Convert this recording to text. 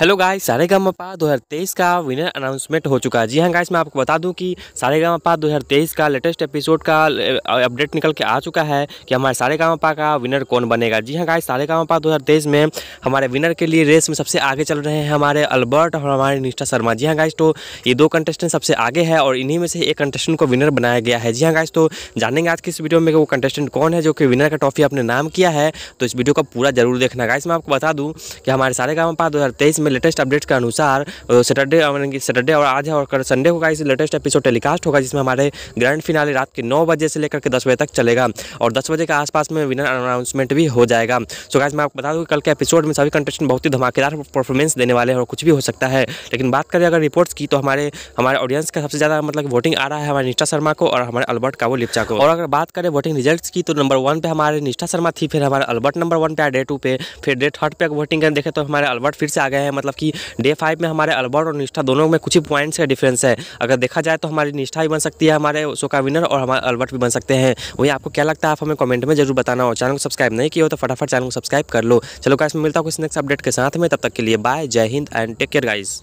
hello guys सारे gamma दो हज़ार तेईस का विनर अनाउंसमेंट हो चुका है जी हाँ गाइस मैं आपको बता दूं कि सारे पा दो हज़ार तेईस का लेटेस्ट एपिसोड का अपडेट निकल के आ चुका है कि हमारे सारे पा का विनर कौन बनेगा जी हाँ गाइस सारे पा दो हज़ार तेईस में हमारे विनर के लिए रेस में सबसे आगे चल रहे हैं हमारे अल्बर्ट और हमारे निष्ठा शर्मा जी हाँ गाइस तो ये दो कंटेस्टेंट सबसे आगे है और इन्हीं में से एक कंटेस्टेंट को विनर बनाया गया है जी हाँ गाइस तो जानेंगे आज की इस वीडियो में वो कंटेस्टेंट कौन है जो कि विनर का ट्रॉफी आपने नाम किया है तो इस वीडियो का पूरा जरूर देखना गाइस मैं आपको बता दूँ कि हमारे सारे गामा दो में में लेटेस्ट अपडेट के अनुसार सैटरडे सैटरडे और आज है और कल संडे होगा इस लेटेस्ट एपिसोड टेलीकास्ट होगा जिसमें हमारे ग्रैंड फिनाले रात के नौ बजे से लेकर के दस बजे तक चलेगा और दस बजे के आसपास में विनर अनाउंसमेंट भी हो जाएगा सो गाइज मैं आपको बता दूँ कल के एपिसोड में सभी कंटेस्टेंट बहुत ही धमाकेदार परफॉर्मेंस देने वाले हैं और कुछ भी हो सकता है लेकिन बात करें अगर रिपोर्ट्स की तो हमारे हमारे ऑडियंस का सबसे ज़्यादा मतलब वोटिंग आ रहा है हमारे निष्ठा शर्मा को और हमारे अल्बर्ट वो लिप्चा को और अगर बात करें वोटिंग रिजल्ट्स की तो नंबर वन पे हमारे निष्ठा शर्मा थी फिर हमारे अल्बर्ट नंबर वन पे डे टू पे फिर डे थर्ड पे वोटिंग करें देखें तो हमारे अल्बर्ट फिर से आ गए हैं मतलब कि डे फाइव में हमारे अलबर्ट और निष्ठा दोनों में कुछ ही पॉइंट्स का डिफरेंस है अगर देखा जाए तो हमारी निष्ठा भी बन सकती है हमारे शो का विनर और हमारे अलबर्ट भी बन सकते हैं वही आपको क्या लगता है आप हमें कमेंट में जरूर बताना हो चैनल को सब्सक्राइब नहीं किया हो तो फटाफट चैनल को सब्सक्राइब कर लो चलो गाइस मिलता हूँ किसी नेक्स्ट अपडेट के साथ में तब तक के लिए बाय जय हिंद एंड टेक केयर गाइज